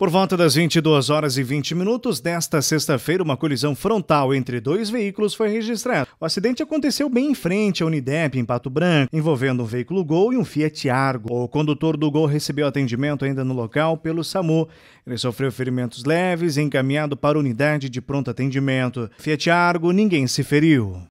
Por volta das 22 horas e 20 minutos desta sexta-feira, uma colisão frontal entre dois veículos foi registrada. O acidente aconteceu bem em frente à Unidep, em Pato Branco, envolvendo um veículo Gol e um Fiat Argo. O condutor do Gol recebeu atendimento ainda no local pelo SAMU. Ele sofreu ferimentos leves e encaminhado para a unidade de pronto atendimento. Fiat Argo, ninguém se feriu.